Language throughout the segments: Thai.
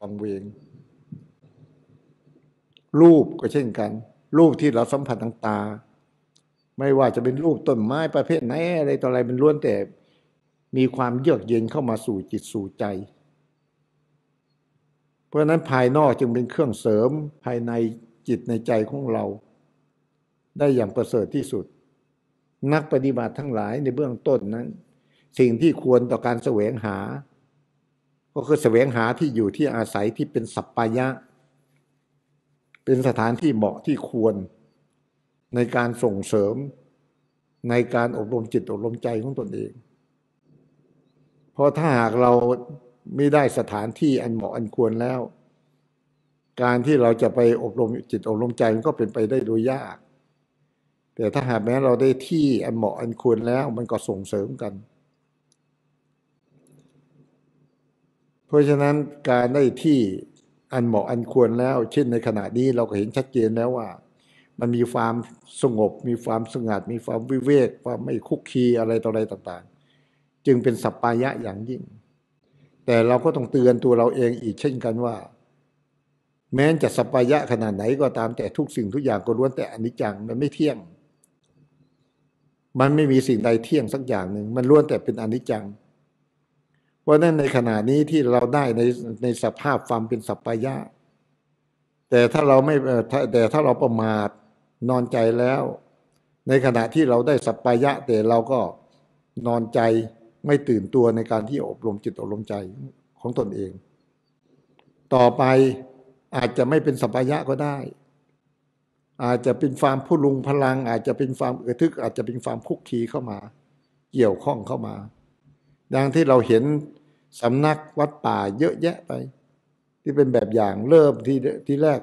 วังเวง รูปก็เช่นกัน รูปที่เราสัมผัสทางตาไม่ว่าจะเป็นรูปต้นไม้ประเภทไหนอะไรต่ออะไรมันล้วนแต่มีความเยือกเย็นเข้ามาสู่จิตสู่ใจ เพราะนั้นภายนอกจึงเป็นเครื่องเสริมภายในจิตในใจของเรา ได้อย่างประเสริฐที่สุด นักปฏิบัติทั้งหลายในเบื้องต้นนั้น สิ่งที่ควรต่อการแสวงหาก็คือแสวงหาที่อยู่ที่อาศัยที่เป็นสัปปายะ เป็นสถานที่เหมาะที่ควรในการส่งเสริมในการอบรมจิตอบรมใจของตนเอง เพราะถ้าหากเราไม่ได้สถานที่อันเหมาะอันควรแล้ว การที่เราจะไปอบรมจิตอบรมใจมันก็เป็นไปได้โดยยาก แต่ถ้าหากแม้เราได้ที่อันเหมาะอันควรแล้วมันก็ส่งเสริมกันเพราะฉะนั้นการได้ที่อันเหมาะอันควรแล้ว เช่นในขณะนี้เราก็เห็นชัดเจนแล้วว่า มันมีความสงบ มีความสงัดมีความวิเวกความไม่คุกคีอะไรต่ออะไรต่างๆ จึงเป็นสัปปายะอย่างยิ่ง แต่เราก็ต้องเตือนตัวเราเองอีกเช่นกันว่า แม้จะสัปปายะขนาดไหนก็ตามแต่ทุกสิ่งทุกอย่างก็ล้วน แต่อนิจจังมันไม่เที่ยง มันไม่มีสิ่งใดเที่ยงสักอย่างหนึ่งมันล้วนแต่เป็นอนิจจังราะนั้นในขณะนี้ที่เราได้ในในสภาพความเป็นสัพพยะแต่ถ้าเราไม่แต่ถ้าเราประมาทนอนใจแล้ว ในขณะที่เราได้สัพพยะ แต่เราก็นอนใจไม่ตื่นตัวในการที่อบรมจิตอบรมใจของตนเอง ต่อไปอาจจะไม่เป็นสัพพยะ ก็ได้ อาจจะเป็นความผู้ลุงพลัง อาจจะเป็นความเอื้อทึก อาจจะเป็นความคุกคีเข้ามา เกี่ยวข้องเข้ามา ดังที่เราเห็นสำนักวัดป่าเยอะแยะไป ที่เป็นแบบอย่างเริ่มที่ที่แรก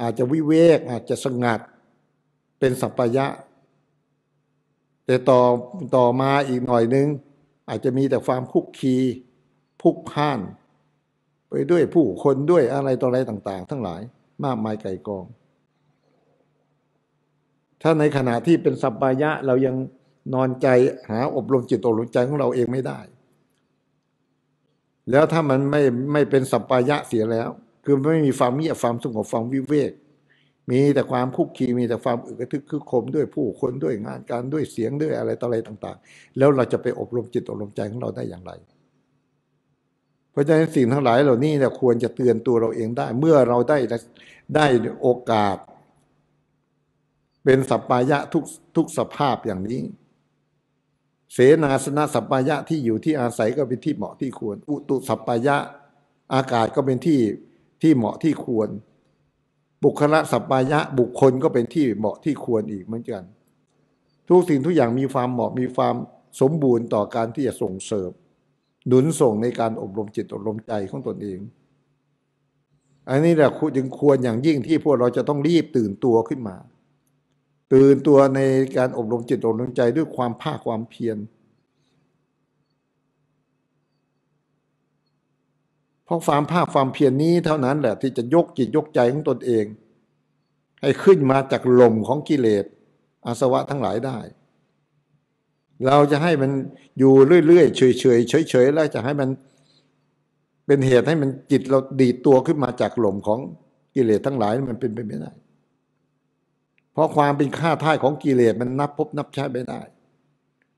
อาจจะวิเวกอาจจะสงัดเป็นสัปปยะแต่ต่อต่อมาอีกหน่อยนึง อาจจะมีแต่ความคุกคีพุกพ่านไปด้วยผู้คนด้วยอะไรต่ออะไรต่าง ๆ ทั้งหลายมากมายไก่กอง ถ้าในขณะที่เป็นสัปปะยะเรายังนอนใจหาอบรมจิตอบรมใจของเราเองไม่ได้แล้วถ้ามันไม่ไม่เป็นสัปปายะเสียแล้ว คือไม่มีความเมียความสงบความวิเวกมีแต่ความคุกคีมีแต่ความอึกอทึกคือโคมด้วยผู้คนด้วยงาน การด้วยเสียงด้วยอะไรต่ออะไรต่าง ๆ แล้วเราจะไปอบรมจิต อบรมใจของเราได้อย่างไร เพราะฉะนั้นสิ่งทั้งหลาย เหล่านี้เนี่ยควรจะเตือนตัวเราเองได้ เมื่อเราได้ได้โอกาส เป็นสัปปายะทุกทุกสภาพอย่างนี้เสนาสนะสัปปายะที่อยู่ที่อาศัยก็เป็นที่เหมาะที่ควรอุตุสัปปายะอากาศก็เป็นที่ที่เหมาะที่ควร บุคละสัปปายะบุคคลก็เป็นที่เหมาะที่ควรอีกเหมือนกันทุกสิ่งทุกอย่างมีความเหมาะมีความสมบูรณ์ต่อการที่จะส่งเสริมหนุนส่งในการอบรมจิตอบรมใจของตนเอง อันนี้แหละจึงควรอย่างยิ่งที่พวกเราจะต้องรีบตื่นตัวขึ้นมาตื่นตัวในการอบรมจิตอบรมใจด้วยความภาคความเพียรเพราะความภาคความเพียรนี้เท่านั้นแหละที่จะยกจิตยกใจของตนเอง ให้ขึ้นมาจากลมของกิเลสอาสวะทั้งหลายได้ เราจะให้มันอยู่เรื่อยๆเฉยๆเฉยๆแล้วจะให้มันเป็นเหตุให้มันจิตเราดีตัวขึ้นมาจากหล่มของกิเลสทั้งหลาย มันเป็นไปไม่ได้เพราะความเป็นข้าท่ายของกิเลสมันนับพบนับใช้ไม่ได้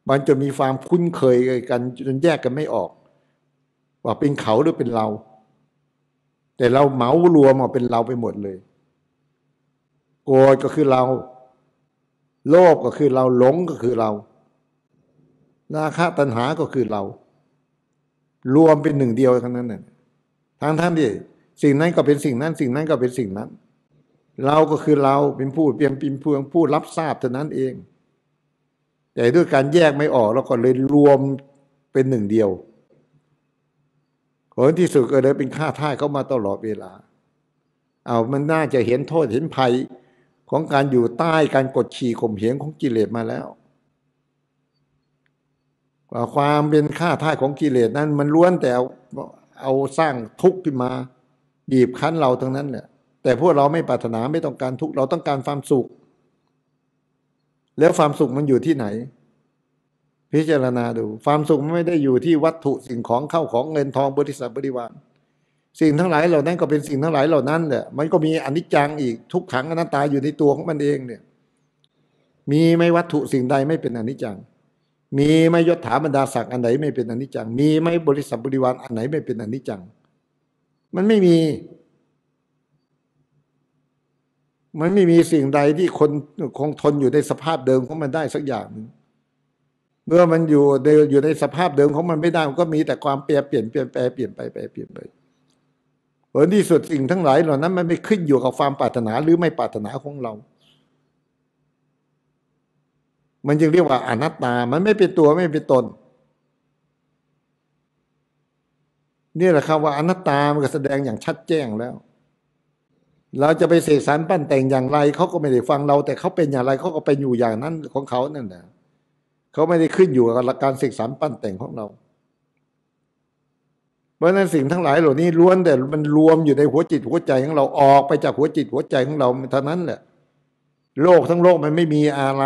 มันจะมีความคุ้นเคยกัน จนแยกกันไม่ออก ว่าเป็นเขาหรือเป็นเรา แต่เราเหมารวมมาเป็นเราไปหมดเลยโกรธก็คือเรา โลภก็คือเราหลงก็คือเราราคะตัณหาก็คือเรา รวมเป็นหนึ่งเดียวทังนั้นน่ะทั้งท่านดิสิ่งนั้นก็เป็นสิ่งนั้น สิ่งนั้นก็เป็นสิ่งนั้นเราก็คือเราเป็นผู้เปียงปิมเพืยงผู้รับทราบเท่านั้นเอง แต่ด้วยการแยกไม่ออกเราก็เลยรวมเป็นหนึ่งเดียวผลที่สุดก็เลยเป็นข้าท่ายเขามาตลอดเวลา เอามันน่าจะเห็นโทษเห็นภัยของการอยู่ใต้การกดขี่ข่มเหงของกิเลสมาแล้วความเป็นข้าท่ายของกิเลสนั้นมันล้วนแต่เอาสร้างทุกข์ขึ้นมาบีบคั้นเราทั้งนั้นเนี่ยแต่พวกเราไม่ปรารถนาไม่ต้องการทุกเราต้องการความสุข แล้วความสุขมันอยู่ที่ไหน พิจารณาดู ความสุขไม่ได้อยู่ที่วัตถุสิ่งของเข้าของเงินทองบริษัทบริวาร สิ่งทั้งหลายเหล่านั้นก็เป็นสิ่งทั้งหลายเหล่านั้นแหละมันก็มีอนิจจัง อีกทุกขังอนัตตาอยู่ในตัวของมันเองเนี่ย มีไม่วัตถุสิ่งใดไม่เป็นอนิจจัง มีไม่ยศถาบรรดาศักดิ์อันไหนไม่เป็นอนิจจังมีไม่บริษัทบริวารอันไหนไม่เป็นอนิจจัง มันไม่มีมันไม่มีสิ่งใดที่คนคงทนอยู่ในสภาพเดิมของมันได้สักอย่าง เมื่อมันอยู่ใน อยู่ในสภาพเดิมของมันไม่ได้มันก็มีแต่ความเปลี่ยนเปลี่ยนเปลี่ยนแปลเปลี่ยนไปแปลเปลี่ยนไปผลที่สุดสิ่งทั้งหลายเหล่านั้นมันไม่ขึ้นอยู่กับความปรารถนาหรือไม่ปรารถนาของเรา มันจึงเรียกว่าอนัตตา มันไม่เป็นตัวไม่เป็นตน นี่แหละครับว่าอนัตตามันก็แสดงอย่างชัดแจ้งแล้วเราจะไปเสกสรรปั้นแต่งอย่างไรเขาก็ไม่ได้ฟังเรา แต่เขาเป็นอย่างไรเขาก็เป็นอยู่อย่างนั้นของเขานั่นแหละเขาไม่ได้ขึ้นอยู่กับการเสกสรรปั้นแต่งของเรา เพราะนั้นสิ่งทั้งหลายเหล่านี้ล้วนแต่มันรวมอยู่ในหัวจิตหัวใจของเราออกไปจากหัวจิตหัวใจของเราเท่านั้นแหละ โลกทั้งโลกมันไม่มีอะไร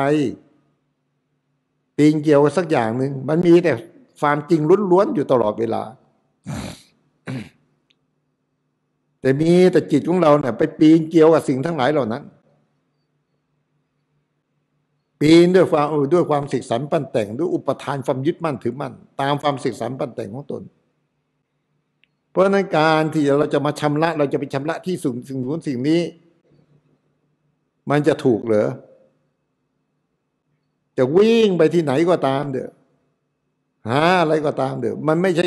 ตีนเกี่ยวสักอย่างหนึ่งมันมีแต่ความจริงล้วนๆอยู่ตลอดเวลาแต่มีแต่จิตของเราเนี่ยไปปีนเกี่ยวกับสิ่งทั้งหลายเหล่านั้นปีนด้วยความด้วยความสิกสันปั้นแต่งด้วยอุปทานความยึดมั่นถือมั่นตามความสิกสันปั้นแต่งของตน เพราะนั้นการที่เราจะมาชำระเราจะไปชำระ ที่สูงสิ่งนู้นสิ่งนี้ มันจะถูกเหรอจะวิ่งไปที่ไหนก็ตามเดือหาอะไรก็ตามเดือมันไม่ใช่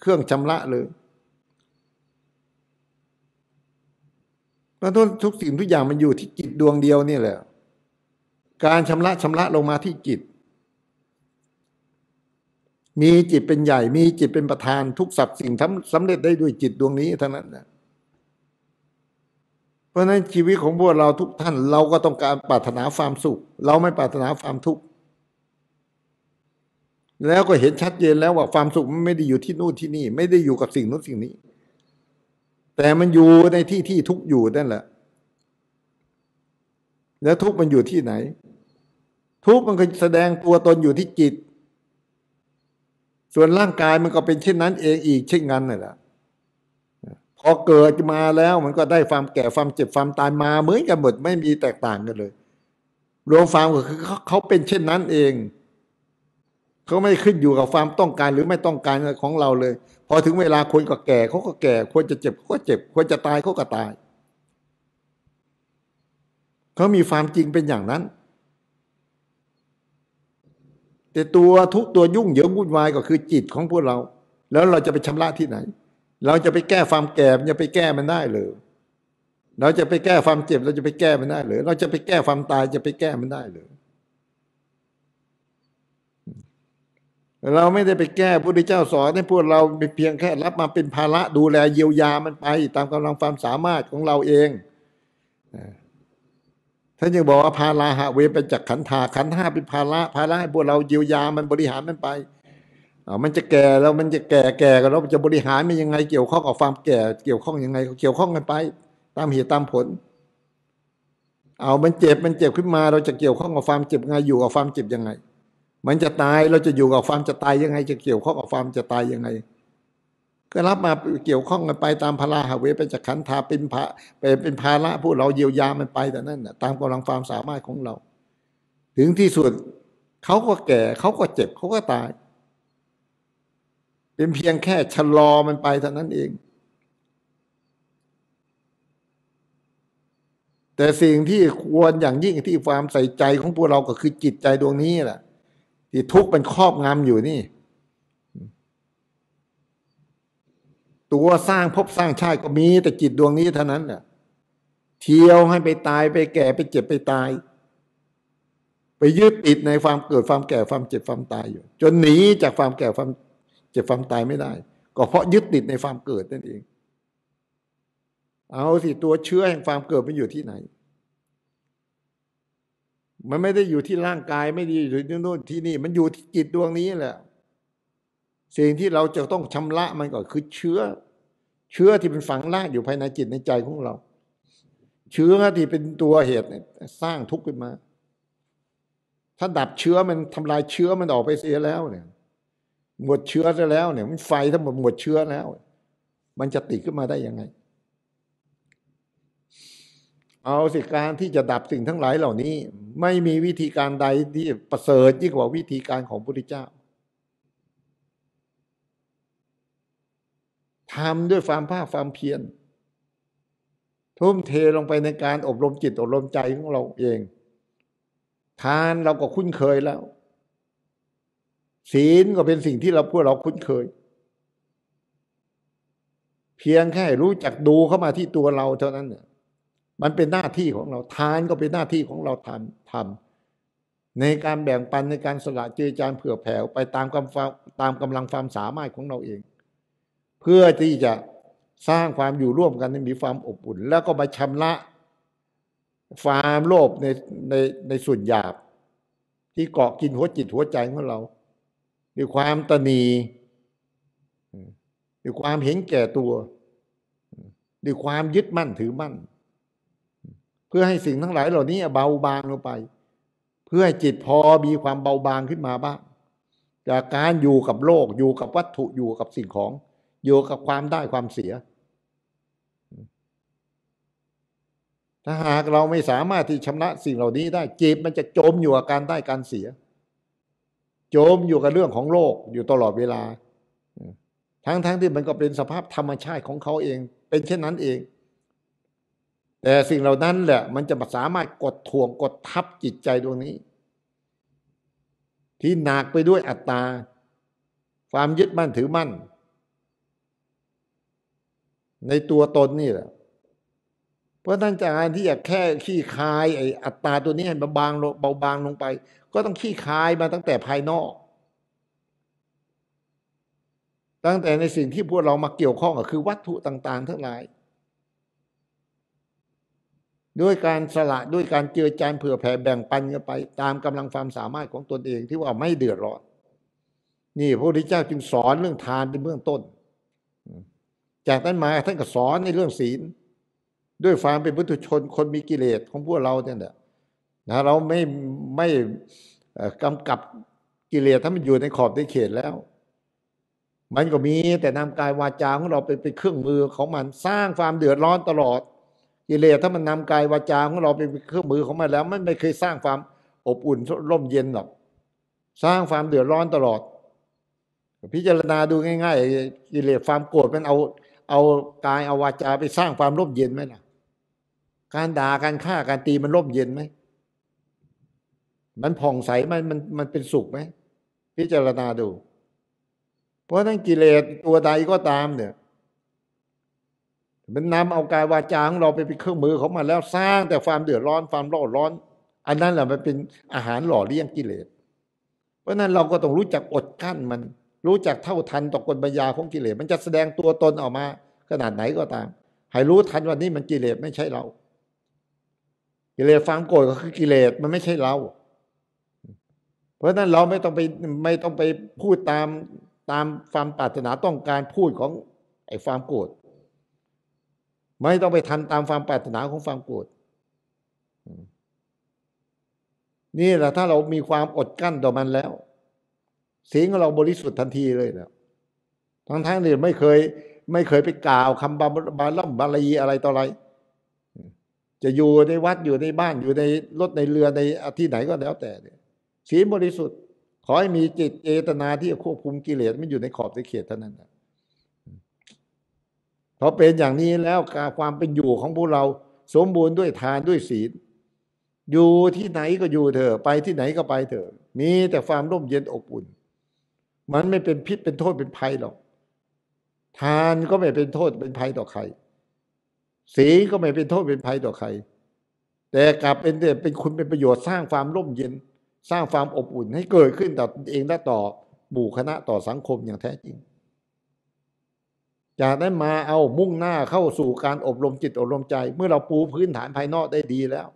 เครื่องชำระเลยแล้วทุกสิ่งทุกอย่างมันอยู่ที่จิตดวงเดียวนี่แหละการชำระชำระลงมาที่จิต มีจิตเป็นใหญ่ มีจิตเป็นประธานทุกสั์สิ่งทำสำเร็จได้ด้วยจิตดวงนี้เท่านั้นนะเพราะนั้นชีวิตของพวกเราทุกท่านเราก็ต้องการปรารถนาความสุข เราไม่ปรารถนาความทุกข์แล้วก็เห็นชัดเจนแล้วว่าความสุขมันไม่ได้อยู่ที่นู่นที่นี่ไม่ได้อยู่กับสิ่งนู้นสิ่งนี้แต่มันอยู่ในที่ที่ทุกอยู่นั่นแหละ แล้วทุกมันอยู่ที่ไหน ทุกมันก็แสดงตัวตนอยู่ที่จิต ส่วนร่างกายมันก็เป็นเช่นนั้นเองอีกเช่นนั้นนี่แหละพอเกิดมาแล้วมันก็ได้ความแก่ความเจ็บความตายมาเหมือนกันหมดไม่มีแตกต่างกันเลยรวมความก็คือเขาเป็นเช่นนั้นเองเขาไม่ขึ้นอยู่กับความต้องการหรือไม่ต้องการของเราเลย พอถึงเวลาคนก็แก่เขาก็แก่ควรจะเจ็บเขาก็เจ็บควรจะตายเขาก็ตายเขามีความจริงเป็นอย่างนั้น แต่ตัวทุกตัวยุ่งเหยิงวุ่นวายก็คือจิตของพวกเรา แล้วเราจะไปชำระที่ไหน เราจะไปแก้ความแก่จะไปแก้มันได้หรือเราจะไปแก้ความเจ็บ เราจะไปแก้มันได้หรือเราจะไปแก้ความตายจะไปแก้มันได้หรือเราไม่ได้ไปแก้พระพุทธเจ้าสอนให้พวกเราเพียงแค่รับมาเป็นภาระดูแลเยียวยามันไป ตามกำลังความสามารถของเราเอง ท่านยังบอกว่าภาระหะเวเป็นจากขันธาขันธาเป็นภาระภาระให้พวกเราเยียวยามันบริหารมันไปมันจะแก่แล้วมันจะแก่แก่กันแล้วจะบริหารมันยังไง เกี่ยวข้องกับความแก่ เกี่ยวข้องยังไง เกี่ยวข้องกันไป ตามเหตุตามผล เอา มันเจ็บมันเจ็บขึ้นมา เราจะเกี่ยวข้องกับความเจ็บไงอยู่กับความเจ็บยังไงมันจะตายเราจะอยู่กับความจะตายยังไง จะเกี่ยวข้องกับความจะตายยังไง ก็รับมาเกี่ยวข้องกันไปตามพลาหเวไปจากขันธาเป็นพระเป็นภาระผู้เราเยียวยามันไปแต่นั่นตามกำลังความสามารถของเรา ถึงที่สุดเขาก็แก่ เขาก็เจ็บ เขาก็ตาย เป็นเพียงแค่ชะลอมันไปเท่านั้นเอง แต่สิ่งที่ควรอย่างยิ่งที่ความใส่ใจของพวกเราก็คือจิตใจดวงนี้แหละที่ทุกข์เป็นครอบงำอยู่นี่ ตัวสร้างพบสร้างชาติก็มีแต่จิตดวงนี้เท่านั้นน่ะ เที่ยวให้ไปตายไปแก่ไปเจ็บไปตาย ไปยึดติดในความเกิดความแก่ความเจ็บความตาย อยู่จนหนีจากความแก่ความเจ็บความตายไม่ได้ ก็เพราะยึดติดในความเกิดนั่นเอง เอาสิตัวเชื้อแห่งความเกิดมันอยู่ที่ไหนมันไม่ได้อยู่ที่ร่างกายไม่ดีหรือที่นู่นที่นี่มันอยู่ที่จิตดวงนี้แหละ สิ่งที่เราจะต้องชำระมันก็คือเชื้อ เชื้อที่เป็นฝังรากอยู่ภายในจิตในใจของเรา เชื้อที่เป็นตัวเหตุสร้างทุกข์ขึ้นมาถ้าดับเชื้อมันทำลายเชื้อมันออกไปเสียแล้วเนี่ย หมดเชื้อแล้ว เนี่ย มันไฟทั้งหมดหมดเชื้อแล้ว มันจะติดขึ้นมาได้ยังไงเอาสิการที่จะดับสิ่งทั้งหลายเหล่านี้ ไม่มีวิธีการใดที่ประเสริฐยิ่งกว่าวิธีการของพระพุทธเจ้าทำด้วยความภาคความเพียรทุ่มเทลงไปในการอบรมจิตอบรมใจของเราเอง ทานเราก็คุ้นเคยแล้ว ศีลก็เป็นสิ่งที่เราพวกเราคุ้นเคย เพียงแค่รู้จักดูเข้ามาที่ตัวเราเท่านั้นเนี่ยมันเป็นหน้าที่ของเรา ทานก็เป็นหน้าที่ของเราทำทำในการแบ่งปันในการสละเจือจานเผื่อแผ่ไปตามกำตามกำลังความสามารถของเราเอง เพื่อที่จะสร้างความอยู่ร่วมกันให้มีความอบอุ่น แล้วก็มาชำระความโลภในในในส่วนหยาบ ที่เกาะกินหัวจิตหัวใจของเราด้วยความตนีด้วยความเห็นแก่ตัวด้วยความยึดมั่นถือมั่นเพื่อให้สิ่งทั้งหลายเหล่านี้เบาบางลงไป เพื่อให้จิตพอมีความเบาบางขึ้นมาบ้างจากการอยู่กับโลกอยู่กับวัตถุอยู่กับสิ่งของ อยู่กับความได้ความเสียถ้าหากเราไม่สามารถที่ชำระสิ่งเหล่านี้ได้จิตมันจะจมอยู่กับการได้การเสียจมอยู่กับเรื่องของโลกอยู่ตลอดเวลาทั้งๆทที่มันก็เป็นสภาพธรรมชาติของเขาเอง เป็นเช่นนั้นเองแต่สิ่งเหล่านั้นแหละมันจะสามารถกดทวงกดทับจิตใจดวงนี้ ที่หนักไปด้วยอัตตาความยึดมั่นถือมั่น ในตัวตนนี่แหละ เพราะตั้งจากการที่อยากแค่ขี้คายไอ้อัตตาตัวนี้ให้เบาบางเบาบางลงไป ก็ต้องขี้คายมาตั้งแต่ภายนอก ตั้งแต่ในสิ่งที่พวกเรามาเกี่ยวข้องก็คือวัตถุต่างๆทั้งหลายด้วยการสละด้วยการเจือจานเผื่อแผ่แบ่งปันกันไปตามกำลังความสามารถของตนเองที่ว่าไม่เดือดร้อนนี่พระพุทธเจ้าจึงสอนเรื่องทานเป็นเบื้องต้นจากนั้นมาท่านก็สอนในเรื่องศีล ด้วยความเป็นพุทธชนคนมีกิเลสของพวกเราเนี่ยนะเราไม่ไม่กำกับกิเลสถ้ามันอยู่ในขอบในเขตแล้ว มันก็มีแต่นากายวาจาของเราไปเป็นเครื่องมือของมัน สร้างความเดือดร้อนตลอดกิเลสถ้ามันนำกายวาจาของเราเป็นเครื่องมือของมันแล้ว มันไม่เคยสร้างความอบอุ่นร่มเย็นหรอก สร้างความเดือดร้อนตลอด พิจารณาดูง่ายๆ กิเลสความโกรธมันเอาเอากายเอาวาจาไปสร้างความร่มเย็นไหมล่ะ การด่าการฆ่าการตีมันร่มเย็นไหมมันผ่องใสมันมันมันเป็นสุขไหมพิจารณาดู เพราะนั้นกิเลสตัวใดก็ตามเนี่ยมันนำเอากายวาจาของเราไปเป็นเครื่องมือเขามาแล้วสร้างแต่ความเดือดร้อนความร้อนร้อน อันนั้นแหละมันเป็นอาหารหล่อเลี้ยงกิเลสเพราะนั้นเราก็ต้องรู้จักอดกั้นมันรู้จักเท่าทันต่อกลบัญญาของกิเลส มันจะแสดงตัวตนออกมา ขนาดไหนก็ตาม ให้รู้ทันวันนี้มันกิเลสไม่ใช่เรา กิเลสความโกรธก็คือกิเลสมันไม่ใช่เราเพราะนั้นเราไม่ต้องไปไม่ต้องไปพูดตามตามความปรารถนาต้องการพูดของไอ้ความโกรธไม่ต้องไปทำตามความปรารถนาของความโกรธ นี่แหละถ้าเรามีความอดกั้นต่อมันแล้วสี่งเราบริสุทธิ์ทันทีเลย้ว ทั้งทั้งเนี่ยไม่เคย ไม่เคยไปกล่าวคำบาบาล่ำบาลีอะไรต่ออะไร จะอยู่ในวัดอยู่ในบ้านอยู่ในรถในเรือในที่ไหนก็แล้วแต่เนี่ยศบริสุทธิ์ ขอให้มีจิตเจตนาที่ควบคุมกิเลสไม่อยู่ในขอบในเขตเท่านั้นนะพอเป็นอย่างนี้แล้วความเป็นอยู่ของพวกเราสมบูรณ์ด้วยทานด้วยศีลอยู่ที่ไหนก็อยู่เถอะไปที่ไหนก็ไปเถอะ มีแต่ความร่มเย็นอบอุ่น มันไม่เป็นพิษเป็นโทษเป็นภัยหรอก ทานก็ไม่เป็นโทษเป็นภัยต่อใคร ศีลก็ไม่เป็นโทษเป็นภัยต่อใคร แต่กลับเป็นเป็นคุณเป็นประโยชน์สร้างความร่มเย็น สร้างความอบอุ่นให้เกิดขึ้นต่อตนเองและต่อหมู่คณะต่อสังคมอย่างแท้จริงจากนั้นมาเอามุ่งหน้าเข้าสู่การอบรมจิตอบรมใจเมื่อเราปูพื้นฐานภายนอกได้ดีแล้ว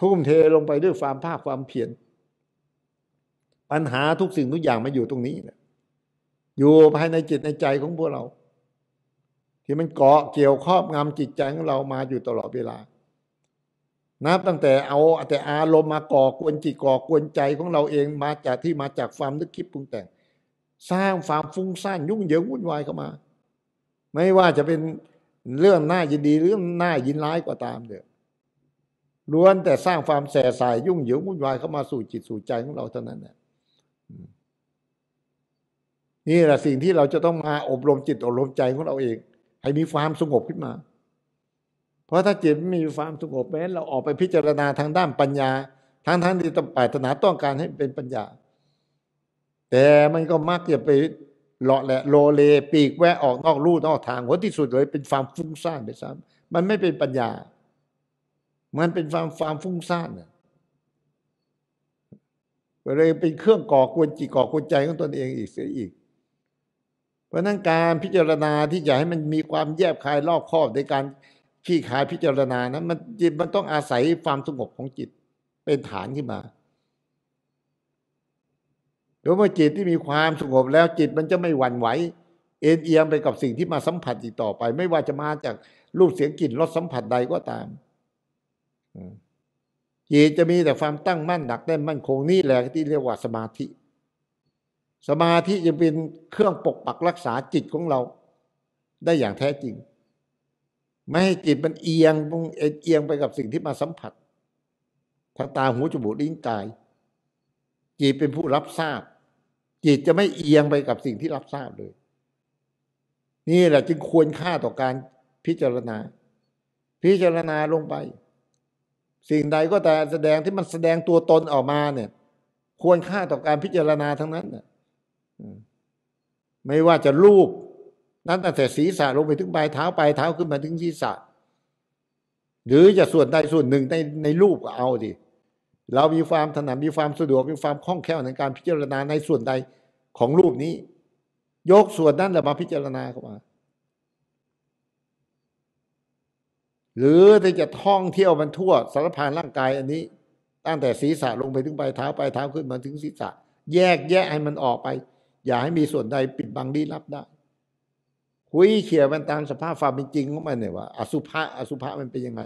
ทุ่มเทลงไปด้วยความภาคความเพียรปัญหาทุกสิ่งทุกอย่างมาอยู่ตรงนี้นะอยู่ภายในจิตในใจของพวกเรา ที่มันเกาะเกี่ยวครอบงำจิตใจของเรามาอยู่ตลอดเวลา นับตั้งแต่เอาแต่อารมณ์มาก่อกวนจิตก่อกวนใจของเราเองมาจากที่มาจากความนึกคิดปรุงแต่งสร้างความฟุ้งซ่านยุ่งเหยิงวุ่นวายเข้ามา ไม่ว่าจะเป็นเรื่องหน้ายินดี หรือหน้ายินร้ายก็าตามเดถอะล้วนแต่สร้างความแสบสายยุ่งเหยิงวุ่นวายเข้ามาสู่จิตสู่ใจของเราเท่านั้นนี่นี่แหละสิ่งที่เราจะต้องมาอบรมจิตอบรมใจของเราเอง ให้มีความสงบขึ้นมา เพราะถ้าจิตไม่มีความสงบแม้เราออกไปพิจารณาทางด้านปัญญาทั้งทั้งที่ต้องปรารถนาต้องการให้เป็นปัญญาแต่มันก็มักจะไปเลาะแหละโลเลปีกแวะออกนอกลู่นอกทางหัวที่สุดเลยเป็นความฟุ้งซ่านไปซ้ำมันไม่เป็นปัญญามันเป็นความความฟุ้งซ่านเลยเป็นเครื่องก่อกวนจิตก่อกวนใจของตนเองอีกเสียอีก เพราะนั้นการพิจารณาที่จะให้มันมีความแยบคาย รอบคอบในการขี้คายพิจารณานั้นมันจิตมันต้องอาศัยความสงบของจิตเป็นฐานขึ้นมาเดี๋ยวเมื่อจิตที่มีความสงบแล้วจิตมันจะไม่หวั่นไหว เอ็นเอียงไปกับสิ่งที่มาสัมผัสอีกต่อไป ไม่ว่าจะมาจากรูปเสียงกลิ่นรสสัมผัสใดก็ตามจิตจะมีแต่ความตั้งมั่นหนักแน่นมั่นคงนี่แหละที่เรียกว่าสมาธิ สมาธิจะเป็นเครื่องปกปักรักษาจิตของเรา ได้อย่างแท้จริง ไม่ให้จิตมันเอียงเอ็นเอียงไปกับสิ่งที่มาสัมผัสทางตาหูจมูกลิ้นกายจิตเป็นผู้รับทราบจิตจะไม่เอียงไปกับสิ่งที่รับทราบเลยนี่แหละจึงควรค่าต่อการพิจารณา พิจารณาลงไป สิ่งใดก็แต่แสดงที่มันแสดงตัวตนออกมา เนี่ย ควรค่าต่อการพิจารณาทั้งนั้นน่ไม่ว่าจะรูป นั้นตั้งแต่ศีรษะลงไปถึงปลายเท้าปลายเท้าขึ้นมาถึงศีรษะหรือจะส่วนใดส่วนหนึ่งในในรูปก็เอาดิเรามีความถนัดมีความสะดวกมีความคล่องแคล่วในการพิจารณาในส่วนใดของรูปนี้ ยกส่วนนั้นเรามาพิจารณาเข้ามาหรือจะท่องเที่ยวมันทั่ว สารพานร่างกายอันนี้ตั้งแต่ศีรษะลงไปถึงปลายเท้า ปลายเท้าขึ้นมาถึงศีรษะ แยกแยะให้มันออกไป อย่าให้มีส่วนใดปิดบังลี้ลับได้ คุยเขี่ยมันตามสภาพความเป็นจริงของมันเนี่ยว่าอสุภะอสุภะมันเป็นยังไง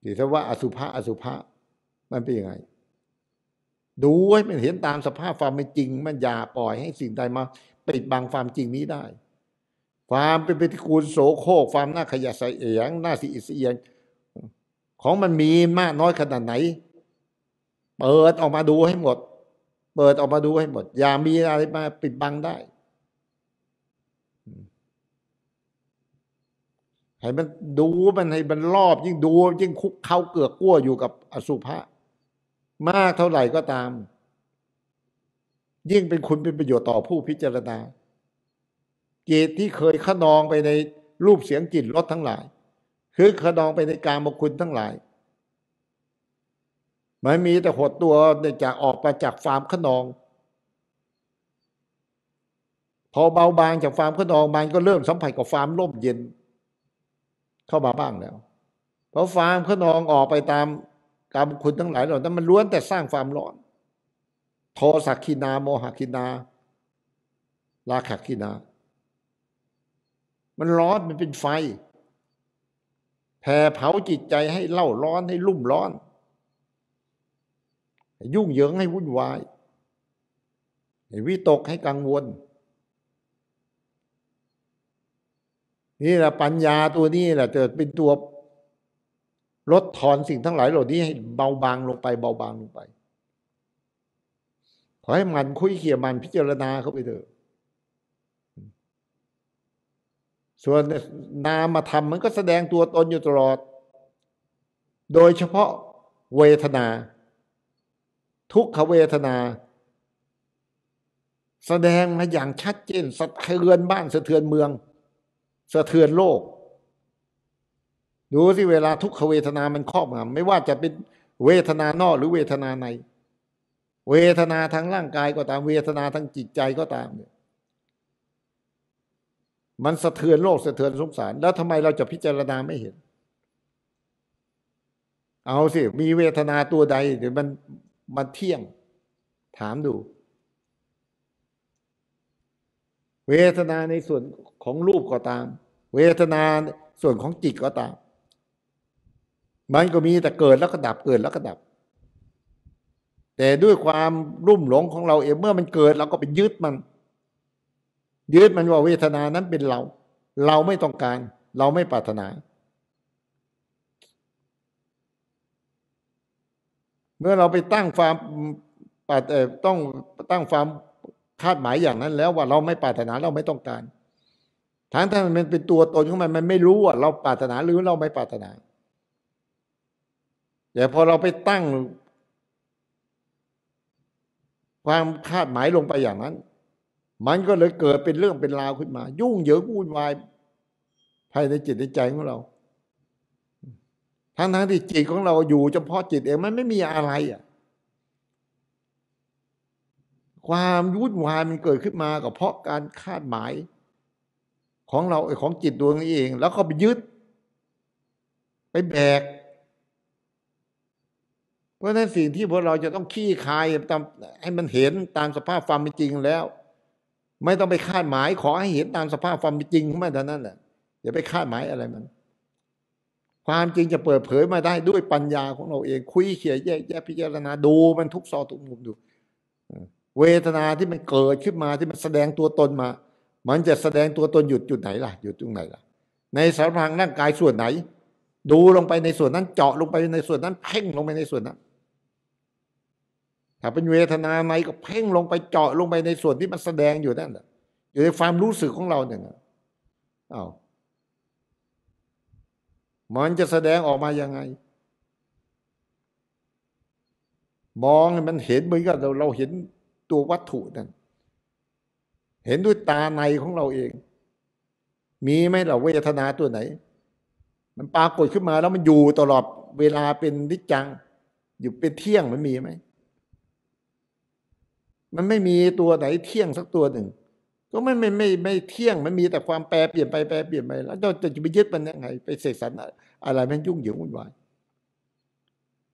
หรือถ้าว่าอสุภะอสุภะมันเป็นยังไง ดูให้มันเห็นตามสภาพความเป็นจริง มันอย่าปล่อยให้สิ่งใดมาปิดบังความจริงนี้ได้ ความเป็นปฏิกูลโสโครกความน่าขยะใสเอียงน่าสีอิเอียงของมันมีมากน้อยขนาดไหน เปิดออกมาดูให้หมด เปิดออกมาดูให้หมดอย่ามีอะไรมาปิดบังได้ให้มันดูมันให้มันรอบยิ่งดูยิ่งคุกเข่าเกือกกั้วอยู่กับอสุภะมากเท่าไหร่ก็ตาม ยิ่งเป็นคุณเป็นประโยชน์ต่อผู้พิจารณาเจตที่เคยขนองไปในรูปเสียงกลิ่นรสทั้งหลาย คือขนองไปในกามคุณทั้งหลายไม่มีแต่หดตัวเนี่ยจากออกมาจากฟาร์มขนอง พอเบาบางจากฟาร์มขนองมันก็เริ่มสัมผัสกับฟาร์มร่มเย็นเข้ามาบ้างแล้ว เพราะฟาร์มขนองออกไปตามกรรมคุณทั้งหลายเหล่านั้นมันล้วนแต่สร้างความร้อน โทสักขินาโมหกินาลาขักินา มันร้อนมันเป็นไฟแผ่เผาจิตใจให้เล่าร้อนให้ลุ่มร้อน ยุ่งเหยิงให้วุ่นวายให้วิตกให้กังวลนี่แหละปัญญาตัวนี้แหละจะเป็นตัวลดทอนสิ่งทั้งหลายเหล่านี้ ให้เบาบางลงไปเบาบางลงไปขอให้มันคุยเขี่ยมันพิจารณาเข้าไปเถอะ ส่วนนามธรรมมันก็แสดงตัวตนอยู่ตลอด โดยเฉพาะเวทนา ทุกขเวทนา แสดงมาอย่างชัดเจนสะเทือนบ้านสะเทือนเมืองสะเทือนโลก ดูสิเวลาทุกขเวทนา มันครอบงำไม่ว่าจะเป็นเวทนานอก หรือเวทนาใน เวทนาทางร่างกายก็ตามเวทนาทางจิตใจก็ตามเนี่ยมันสะเทือนโลก สะเทือนสงสารแล้วทำไมเราจะพิจารณาไม่เห็น เอา สิ มีเวทนาตัวใดหรือมันมันเที่ยงถามดูเวทนาในส่วนของรูปก็ตาม เวทนาส่วนของจิตก็ตาม มันก็มีแต่เกิดแล้วก็ดับเกิดแล้วก็ดับ แต่ด้วยความรุ่มหลงของเราเองเมื่อมันเกิดเราก็ไปยึดมันยึดมันว่าเวทนานั้นเป็นเรา เราไม่ต้องการ เราไม่ปรารถนา เมื่อเราไปตั้งความต้องตั้งความคาดหมายอย่างนั้นแล้วว่าเราไม่ปรารถนาเราไม่ต้องการทั้งที่มันเป็นตัวตนของมันมันไม่รู้ว่า เราปรารถนาหรือเราไม่ปรารถนาแต่พอเราไปตั้ง ความคาดหมายลงไปอย่างนั้น มันก็เลยเกิดเป็นเรื่องเป็นราวขึ้นมา ยุ่งเหยิงวุ่นวายภายในจิตในใจของเรา ทั้งทั้งที่จิตของเราอยู่เฉพาะจิตเองมันไม่มีอะไรอ่ะความวุ่นวายมันเกิดขึ้นมาก็เพราะการคาดหมายของเราของจิตดวงนี้เองแล้วก็ไปยึด ไปแบก เพราะฉะนั้นสิ่งที่พวกเราจะต้องขี้คายตามให้มันเห็นตามสภาพความเป็นจริงแล้ว ไม่ต้องไปคาดหมายขอให้เห็นตามสภาพความเป็นจริงของมันเท่านั้นแหละอย่าไปคาดหมายอะไรมัน ความจริงจะเปิดเผยมาได้ด้วยปัญญาของเราเองคุยเขี่ยแยกแยะพิจารณาดูมันทุกซอทุกมุมดูเวทนาที่มันเกิดขึ้นมาที่มันแสดงตัวตนมา มันจะแสดงตัวตนหยุดจุดไหนล่ะหยุดตรงไหนล่ะ ในสารพังร่างกายส่วนไหน ดูลงไปในส่วนนั้นเจาะลงไปในส่วนนั้นเพ่งลงไปในส่วนนั้น ถ้าเป็นเวทนาไหนก็เพ่งลงไปเจาะลงไปในส่วนที่มันแสดงอยู่นั่นแหละอยู่ในความรู้สึกของเราเนี่ยอ้าวมันจะแสดงออกมายังไง มองมันเห็นเหมือนกับเราเราเห็นตัววัตถุนั่นเห็นด้วยตาในของเราเอง มีไหมเราเวทนาตัวไหน มันปรากฏขึ้นมาแล้วมันอยู่ตลอดเวลาเป็นนิจจัง อยู่เป็นเที่ยงมันมีไหมมันไม่มีตัวไหนเที่ยงสักตัวหนึ่ง ก็ไม่ไม่ไม่ไม่เที่ยงมันมีแต่ความแปรเปลี่ยนไปแปรเปลี่ยนไปแล้วเราจะไปยึดมันยังไง ไปเสกสรรอะไร มันยุ่งเหยิงวุ่นวาย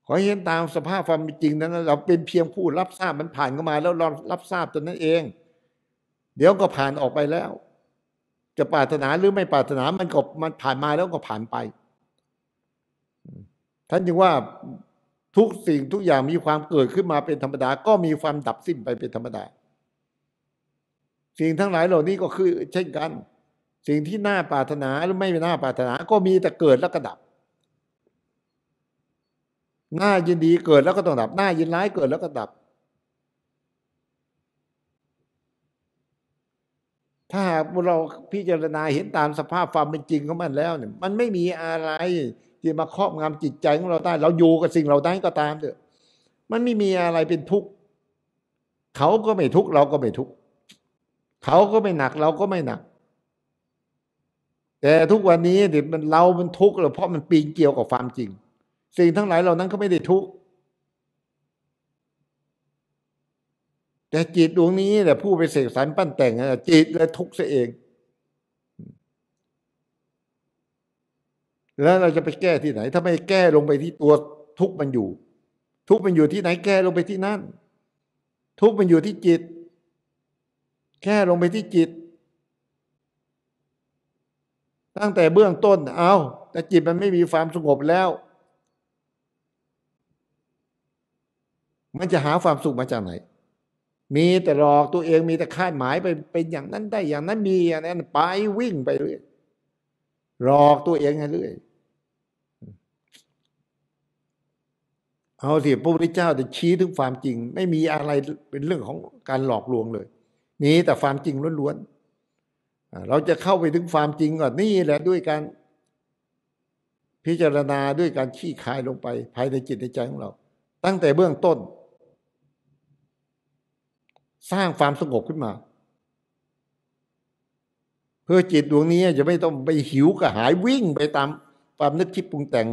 ขอเห็นตามสภาพความจริงนั้น เราเป็นเพียงผู้รับทราบมันผ่านเข้ามาแล้วเรารับทราบตวนั้นเอง เดี๋ยวก็ผ่านออกไปแล้ว จะปรารถนาหรือไม่ปรารถนามันก็มันผ่านมาแล้วก็ผ่านไปท่านจึงว่าทุกสิ่งทุกอย่างมีความเกิดขึ้นมาเป็นธรรมดาก็มีความดับสิ้นไปเป็นธรรมดาสิ่งทั้งหลายเหล่านี้ก็คือ เช่นกัน สิ่งที่น่าปรารถนาหรือไม่น่าปรารถนาก็มีแต่เกิดแล้วก็ดับหน้ายินดีเกิดแล้วก็ต้องดับหน้า ยินร้ายเกิดแล้วก็ดับ ถ้าเราพิจารณาเห็นตามสภาพความเป็นจริงของมันแล้ว เนี่ย มันไม่มีอะไรที่มาครอบงำจิตใจของเราได้ เราอยู่กับสิ่งเราได้ก็ตามเถอะมันไม่มีอะไรเป็นทุกข์เขาก็ไม่ทุกข์เราก็ไม่ทุกข์เขาก็ไม่หนักเราก็ไม่หนัก แต่ทุกวันนี้เดีกยมันเรามันทุกข์เพราะมันปีนเกี่ยวกับความจริงสิ่งทั้งหลายเหล่านั้นก็ไม่ได้ทุกข์แต่จิตดวงนี้แหละผู้ไปเสกสรรปั้นแต่งจิตและทุกข์เสเอง แล้วเราจะไปแก้ที่ไหน ถ้าไม่แก้ลงไปที่ตัว ทุกข์มันอยู่ ทุกข์มันอยู่ที่ไหน แก้ลงไปที่นั่น ทุกข์มันอยู่ที่จิต แก้ลงไปที่จิต ตั้งแต่เบื้องต้น เอาแต่จิตมันไม่มีความสงบแล้วมันจะหาความสุขมาจากไหน มีแต่หลอกตัวเอง มีแต่คาดหมายไป เป็นอย่างนั้นได้อย่างนั้น มีอย่างนั้นไปวิ่งไปเรื่อย หลอกตัวเองเรื่อย เอาสิพระพุทธเจ้าจะชี้ถึงความจริง ไม่มีอะไรเป็นเรื่องของการหลอกลวงเลยมีแต่ความจริงล้วนๆ เราจะเข้าไปถึงความจริงก่อนนี่แหละด้วยการ พิจารณาด้วยการขี้คายลงไป ภายในจิตในใจของเรา ตั้งแต่เบื้องต้นสร้างความสงบขึ้นมา เพื่อจิตดวงนี้จะไม่ต้องไปหิวกระหายวิ่งไปตาม ความนึกคิดปรุงแต่ง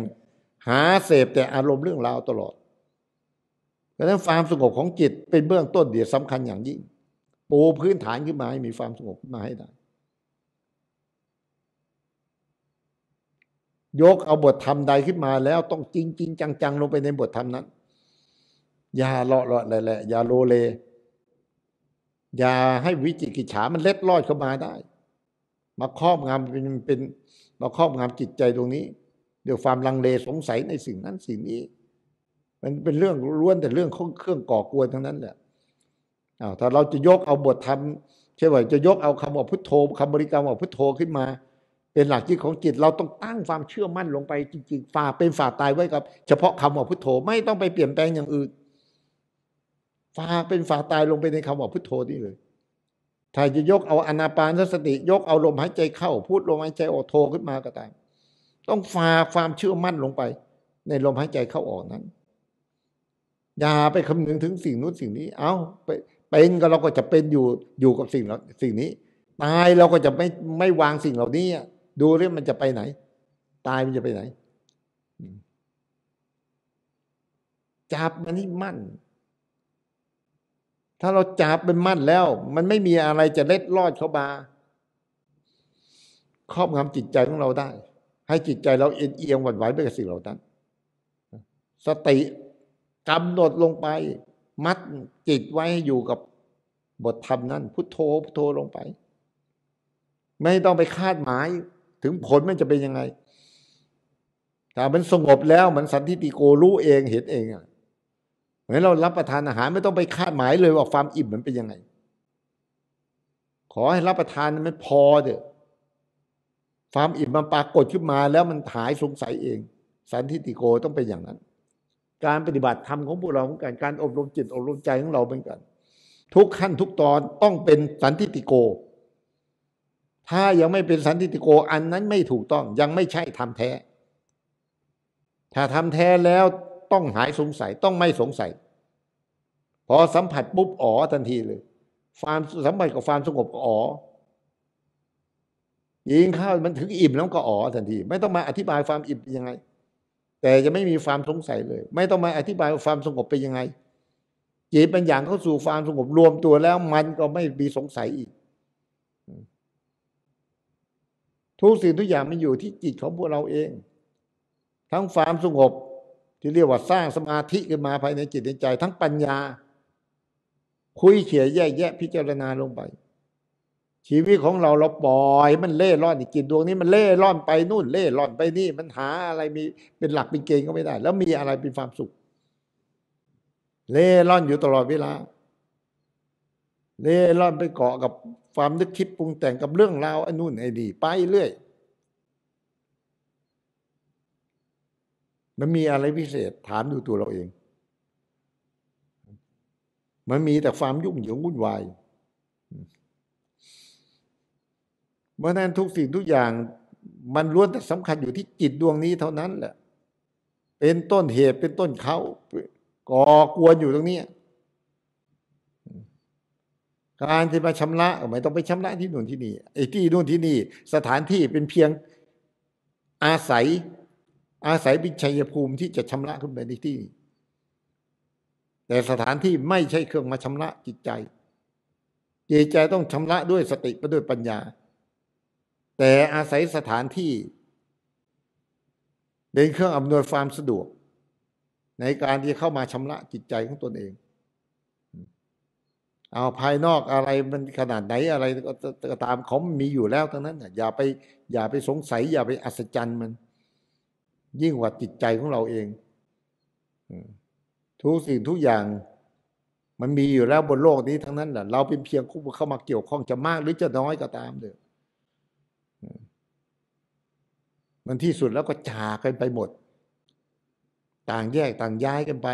หาเสพแต่อารมณ์เรื่องราวตลอดเพราะนั้นความสงบของจิตเป็นเบื้องต้นเดียวสำคัญอย่างยิ่งปูพื้นฐานขึ้นมาให้มีความสงบขึ้นมาให้ได้ ยกเอาบทธรรมใดขึ้นมาแล้วต้องจริงจริงจังๆลงไปในบทธรรมนั้น อย่าเลาะเลาะแหละอย่าโลเลอย่าให้วิจิกิจฉามันเล็ดลอดเข้ามาได้มาครอบงำเป็นเป็น มาครอบงำจิตใจตรงนี้ เดี๋ยวความลังเลสงสัยในสิ่งนั้นสิ่งนี้ มันเป็นเรื่องล้วนแต่เรื่องของเครื่องก่อกวนทั้งนั้นแหละอ้าวถ้าเราจะยกเอาบทธรรม ใช่ไหมจะยกเอาคำว่าพุทโธคำบริกรรมว่าพุทโธขึ้นมา เป็นหลักจิตของจิตเราต้องตั้งความเชื่อมั่นลงไปจริงๆฝ่าเป็นฝ่าตายไว้กับเฉพาะคำว่าพุทโธ ไม่ต้องไปเปลี่ยนแปลงอย่างอื่นฝากเป็นฝาตายลงไปในคำว่าพุทโธนี่เลย ถ้าจะยกเอาอนาปานสติยกเอาลมหายใจเข้าพูดลมหายใจออกโทขึ้นมาก็ตามต้องฝาก ความเชื่อมั่นลงไป ในลมหายใจเข้าออกนั้น อย่าไปคำนึงถึงสิ่งนู้นสิ่งนี้ เอา้าไปเป็นก็เราก็จะเป็นอยู่อยู่กับสิ่งเราสิ่งนี้ ตายเราก็จะไม่ไม่วางสิ่งเหล่านี้ดูเรื่องมันจะไปไหน ตายมันจะไปไหนจับมันให้มั่นถ้าเราจับเป็นมั่นแล้ว มันไม่มีอะไรจะเล็ดลอดเข้ามาครอบงำจิตใจของเราได้ ให้จิตใจเราเอ็นเอียงหวั่นไหวไปกับสิ่งเหล่านั้น สติกำหนดลงไป มัดจิตไว้ให้อยู่กับบทธรรมนั้น พุทโธพุทโธลงไป ไม่ต้องไปคาดหมาย ถึงผลมันจะเป็นยังไงแต่มันสงบแล้วมันสันทิติโกรู้เองเห็นเองอะเหมือนเรารับประทานอาหารไม่ต้องไปคาดหมายเลย ว่าความอิ่มมันเป็นยังไง ขอให้รับประทานมันพอเถอะ ความอิ่มมันปรากฏขึ้นมาแล้วมันหายสงสัยเอง สันทิติโกต้องเป็นอย่างนั้น การปฏิบัติธรรมของพวกเราเหมือนกันการอบรมจิตอบรมใจของเราเหมือนกัน ทุกขั้นทุกตอนต้องเป็นสันทิติโก ถ้ายังไม่เป็นสันทิติโกอันนั้นไม่ถูกต้อง ยังไม่ใช่ทำแท้ ถ้าทำแท้แล้วต้องหายสงสัยต้องไม่สงสัย พอสัมผัสปุ๊บอ๋อทันทีเลยความสัมผัสกับความสงบก็อ๋อยิงข้าวมันถึงอิ่มแล้วก็อ๋อทันที ไม่ต้องมาอธิบายความอิ่มเป็นยังไง แต่จะไม่มีความสงสัยเลย ไม่ต้องมาอธิบายความสงบเป็นยังไง จิตเป็นอย่างเข้าสู่ความสงบรวมตัวแล้วมันก็ไม่มีสงสัยอีกทุกสิ่งทุกอย่างมันอยู่ที่จิตของพวกเราเอง ทั้งความสงบที่เรียกว่าสร้างสมาธิขึ้นมาภายในจิตในใจทั้งปัญญา คุยเขี่ยแยกแยะพิจารณาลงไป ชีวิตของเราเราปล่อยมันเล่ร่อนจิตดวงนี้มันเล่ร่อนไปนู่น เล่ร่อนไปนี่ มันหาอะไรมีเป็นหลักเป็นเกณฑ์ก็ไม่ได้ แล้วมีอะไรเป็นความสุข เล่ร่อนอยู่ตลอดเวลาเล่ร่อนไปเกาะกับความนึกคิดปรุงแต่งกับเรื่องราวไอ้นู่นไอ้นี่ไปเรื่อยมันมีอะไรพิเศษถามดูตัวเราเอง มันมีแต่ความยุ่งเหยิงวุ่นวาย เมื่อนั้นทุกสิ่งทุกอย่าง มันล้วนแต่สำคัญอยู่ที่จิตดวงนี้เท่านั้นแหละ เป็นต้นเหตุเป็นต้นเขาก่อกวนอยู่ตรงนี้การที่มาชำระไม่ต้องไปชำระที่นู่นที่นี่ไอ้ที่นู่นที่นี่ สถานที่เป็นเพียงอาศัยอาศัยบิชัยภูมิที่จะชำระขึ้นไปในที่แต่สถานที่ไม่ใช่เครื่องมาชำระจิตใจจิตใจต้องชำระด้วยสติและด้วยปัญญา แต่อาศัยสถานที่ เป็นเครื่องอำนวยความสะดวกในการที่เข้ามาชำระจิตใจของตนเอง เอาภายนอกอะไรมันขนาดไหนอะไรก็ตามเขามีอยู่แล้วทั้งนั้น อย่าไป อย่าไปสงสัย อย่าไปอัศจรรย์มันยิ่งกว่าจิตใจของเราเองทุกสิ่งทุกอย่างมันมีอยู่แล้วบนโลกนี้ ทั้งนั้นแหละเราเป็นเพียงคู่เข้ามาเกี่ยวข้องจะมากหรือจะน้อยก็ตามเถอมันที่สุดแล้วก็จากกันไปหมด ต่างแยกต่างย้ายกันไป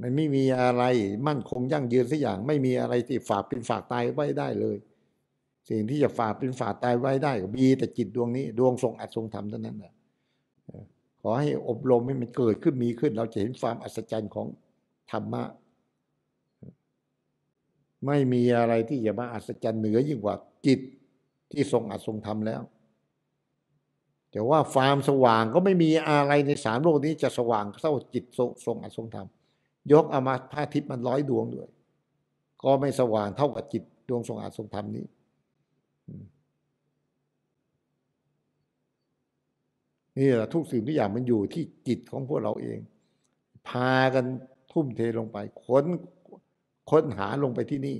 มันไม่มีอะไรมั่นคงยั่งยืนสักอย่าง ไม่มีอะไรที่ฝากเป็นฝากตายไว้ได้เลยสิ่งที่จะฝ่าเป็นฝ่าตายไว้ได้ก็มีแต่จิตดวงนี้ ดวงทรงอัศทรงธรรมเท่านั้นแหละขอให้อบรมให้มันเกิดขึ้นมีขึ้น เราจะเห็นความอัศจรรย์ของธรรมะไม่มีอะไรที่จะมาอัศจรรย์เหนือยิ่งกว่าจิตที่ทรงอัศทรงธรรมแล้ว แต่ว่าความสว่างก็ไม่มีอะไรในสามโลกนี้จะสว่างเท่าจิตทรงอัศทรงธรรม ยกอามาพระอาทิตย์มันร้อยดวงด้วย ก็ไม่สว่างเท่ากับจิตดวงทรงอัศทรงธรรมนี้นี่แหละทุกสิ่งทุกอย่างมันอยู่ที่จิตของพวกเราเอง พากันทุ่มเทลงไป ค้นค้นหาลงไปที่นี่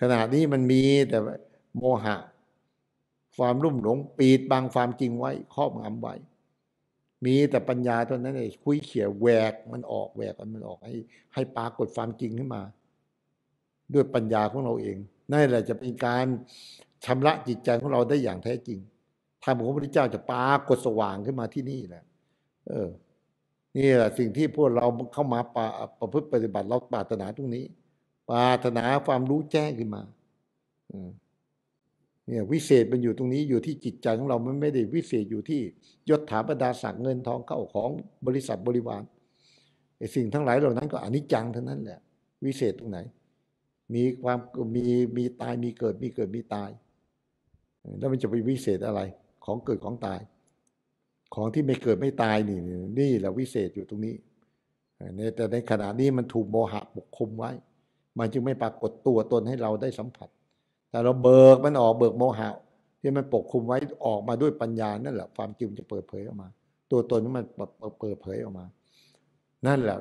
ขณะนี้มันมีแต่โมหะ ความรุ่มหลงปีดบางความจริงไว้ครอบงำไว้ มีแต่ปัญญาตอนนั้นเองคุยเขี่ยแหวกมันออกแหวกมันออกให้ให้ปรากฏความจริงขึ้นมา ด้วยปัญญาของเราเองนั่นแหละจะเป็นการชำระจิตใจของเราได้อย่างแท้จริงทางของพระพุทธเจ้าจะปากฏสว่างขึ้นมาที่นี่แหละ เออ นี่แหละสิ่งที่พวกเราเข้ามาปประพฤติปฏิบัติเราปรารถนาตรงนี้ปรารถนาความรู้แจ้งขึ้นมา เนี่ย วิเศษมันอยู่ตรงนี้อยู่ที่จิตใจของเรามันไม่ได้วิเศษอยู่ที่ยศถาบรรดาศักดิ์เงินทองเข้าของบริษัทบริวารไอ้สิ่งทั้งหลายเหล่านั้นก็อนิจจังเท่านั้นแหละวิเศษตรงไหนมีความมีมีตายมีเกิดมีเกิดมีตายแล้วมันจะไปวิเศษอะไร ของเกิดของตาย ของที่ไม่เกิดไม่ตายนี่นี่แหละวิเศษอยู่ตรงนี้ แต่ในขณะนี้มันถูกโมหะปกคลุมไว้ มันจึงไม่ปรากฏตัวตนให้เราได้สัมผัสแต่เราเบิกมันออกเบิกโมหะที่มันปกคลุมไว้ออกมาด้วยปัญญานั่นแหละ ความจริงจะเปิดเผยออกมา ตัวตนมันเปิดเผยออกมา นั่นแหละ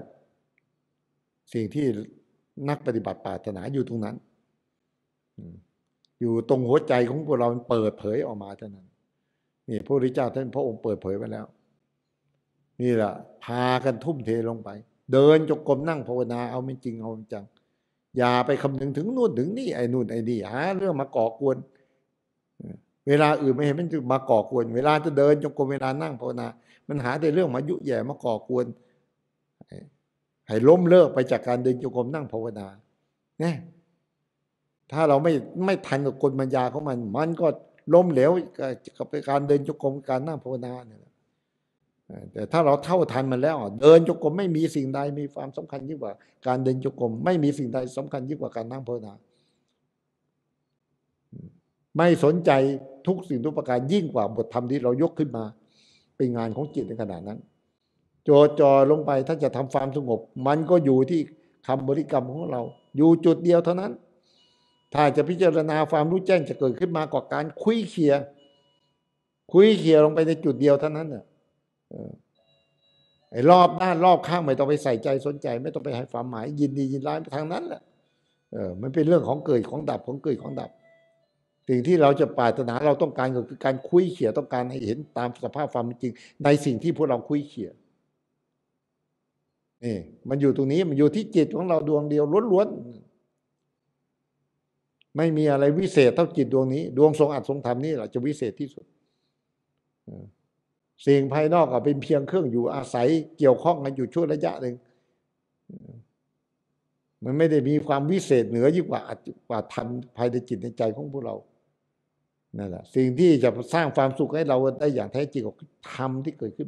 สิ่งที่นักปฏิบัติปาถนาอยู่ตรงนั้นอยู่ตรงหัวใจของพวกเราเปิดเผยออกมาเท่านั้นนี่พระริจ้าท่านพระองค์เปิดเผยไปแล้วนี่แหละพากันทุ่มเทลงไป เดินจงกรมนั่งภาวนา เอาเป็นจริงเอาเป็นจัง อย่าไปคำนึงถึงนู่น ถึงนี่ไอ้นู่นไอ้นี่หาเรื่องมาก่อกวนเวลาอื่นไม่เห็นมันจะมาก่อกวนเวลาจะเดินจงกรมเวลานั่งภาวนา มันหาแต่เรื่องมายุแย่มาก่อกวนให้ล้มเลิกไปจากการเดินจงกรมนั่งภาวนาเนี่ยถ้าเราไม่ไม่ทันกับกลปัญญาของมัน มันก็ล้มเหลวกับการเดินจงกรมการนั่งภาวนาเนี่ยแต่ถ้าเราเท่าทันมันแล้ว เดินจงกรมไม่มีสิ่งใดมีความสำคัญยิ่งกว่าการเดินจงกรมไม่มีสิ่งใดสำคัญยิ่งกว่าการนั่งภาวนา ไม่สนใจทุกสิ่งทุกประการยิ่งกว่าบทธรรมที่เรายกขึ้นมา เป็นงานของจิตในขณะนั้นจดจอลงไปถ้าจะทำความสงบ มันก็อยู่ที่คำบริกรรมของเรา อยู่จุดเดียวเท่านั้น ถ้าจะพิจารณาความรู้แจ้งจะเกิดขึ้นมากว่าการคุยเคียคุยเคียลงไปในจุดเดียวเท่านั้นน่ะไอ้รอบหน้ารอบข้างไม่ต้องไปใส่ใจสนใจ ไม่ต้องไปให้ความหมายยินดียินร้ายทางนั้นแหละเออมันเป็นเรื่องของเกิดของดับของเกิดของดับ สิ่งที่เราจะปรารถนาเราต้องการก็คือการคุยเขี่ยต้องการให้เห็นตามสภาพความจริง ในสิ่งที่พวกเราคุยเขี่ยนี่มันอยู่ตรงนี้มันอยู่ที่จิตของเราดวงเดียวล้วนๆ ไม่มีอะไรวิเศษเท่าจิตดวงนี้ ดวงทรงอัดทรงธรรมนี่แหละจะวิเศษที่สุดสิ่งภายนอกก็เป็นเพียงเครื่องอยู่อาศัยเกี่ยวข้องกันอยู่ชั่วระยะหนึ่ง มันไม่ได้มีความวิเศษเหนือยิ่งกว่ากว่าธรรม ภายในจิตในใจของพวกเรานั่นแหละสิ่งที่จะสร้างความสุขให้เราได้อย่างแท้จริงก็ธรรมที่เกิดขึ้น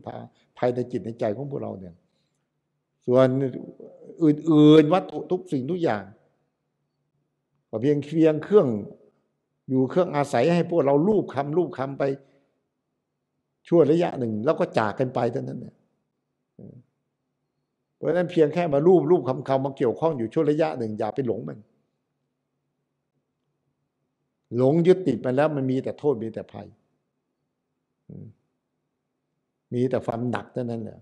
ภายในจิตในใจของพวกเราเนี่ย่วนอื่นๆวัตถุทุกสิ่งทุกอย่างก็เพียงเพียงเครื่องอยู่เครื่องอาศัยให้ พวกเราลูบคำลูบคำไป ชั่วระยะหนึ่งแล้วก็จากกันไปเท่านั้นเนี่ยเพราะนั้นเพียงแค่มารูปรูปคำคำมาเกี่ยวข้องอยู่ชั่วระยะหนึ่ง อย่าไปหลงมัน หลงยึดติดไปแล้วมันมีแต่โทษ มีแต่ภัยมีแต่ความหนักเท่านั้นแหละ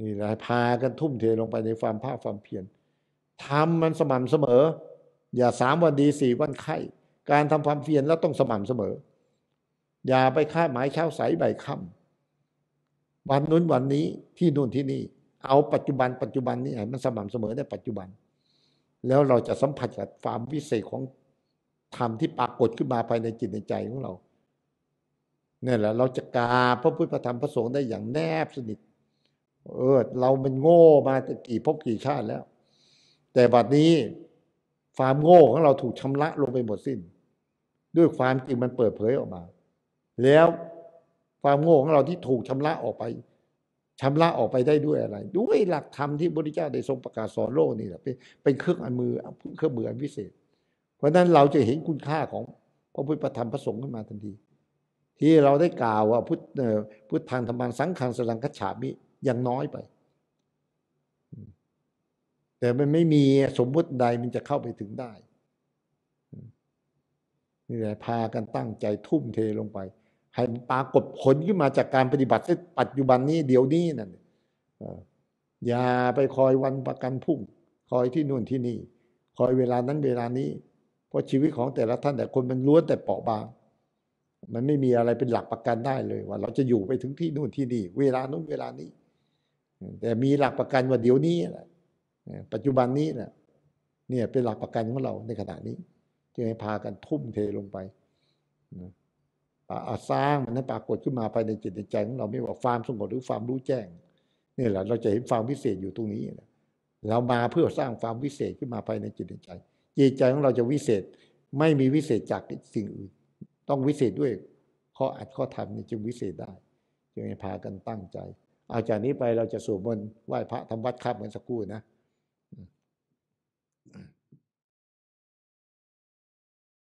นี่แหละพากันทุ่มเทลงไปในความภาคความเพียรทำมันสม่ำเสมอ อย่าสามวันดีสี่วันไข้การทำความเพียรแล้วต้องสม่ำเสมอ อย่าไปคาดหมายเช้าสใบค่ำวันนู้นวันนี้ที่นู่นที่นี่เอาปัจจุบันปัจจุบันนี่ไง้มันสม่ำเสมอในปัจจุบัน แล้วเราจะสัมผัสกับความวิเศษของธรรมที่ปรากฏขึ้นมาภายในจิตในใจของเราเนี่ยแหละเราจะกาพระพุทธธรรมพระสงฆ์ได้อย่างแนบสนิทเออเรามันโง่มาตกี่พบกี่ชาติแล้ว แต่บัดนี้ความโง่ของเราถูกชำระลงไปหมดสิน้น ด้วยความจริงมันเปิดเผยออกมา แล้วความโง่ของเราที่ถูกชำระออกไปชำระออกไปได้ด้วยอะไรด้วยหลักธรรมที่พระพุทธเจ้าได้ทรงประกาศสอนโลกนี่แหละเป็นเป็นเครื่องอันมือเครื่องมืออันพิเศษ เพราะนั้นเราจะเห็นคุณค่าของพระพุทธธรรมพระสงฆ์ขึ้นมาทันทีที่เราได้กล่าวว่าพุทธพุทธงธรรมัสังขังสลังกัจฉามิยังน้อยไป แต่มันไม่มีสมมุติใดมันจะเข้าไปถึงได้นี่แหละพากันตั้งใจทุ่มเทลงไป ให้ปรากฏผลขึ้นมาจากการปฏิบัติในปัจจุบันนี้ เดี๋ยวนี้นั่นอย่าไปคอยวันประกันพุ่ง คอยที่นู่นที่นี่ คอยเวลานั้นเวลานี้ เพราะชีวิตของแต่ละท่าน แต่คนมันล้วนแต่เปราะบางมันไม่มีอะไรเป็นหลักประกันได้เลยว่าเราจะอยู่ไปถึงที่นู่นที่นี่เวลานู้นเวลานี้แต่มีหลักประกันว่าเดี๋ยวนี้แหละปัจจุบันนี้แหละเนี่ยเป็นหลักประกันของเราในขณะนี้จึงให้พากันทุ่มเทลงไปอาสร้างมันนั้นปรากฏขึ้นมาภายในจิตในใจของเราไม่ว่าความสงบหรือความรู้แจ้งนี่แหละ เราจะเห็นความวิเศษอยู่ตรงนี้เรามาเพื่อสร้างความวิเศษขึ้นมาภายในจิตในใจจิตใจของเราจะวิเศษไม่มีวิเศษจากสิ่งอื่น ต้องวิเศษด้วยข้ออัดข้อทำนี่จึงวิเศษได้จึงให้พากันตั้งใจเอาจากนี้ไปเราจะสวดมนต์ไหว้พระทำวัดครับเหมือนสักครู่นะ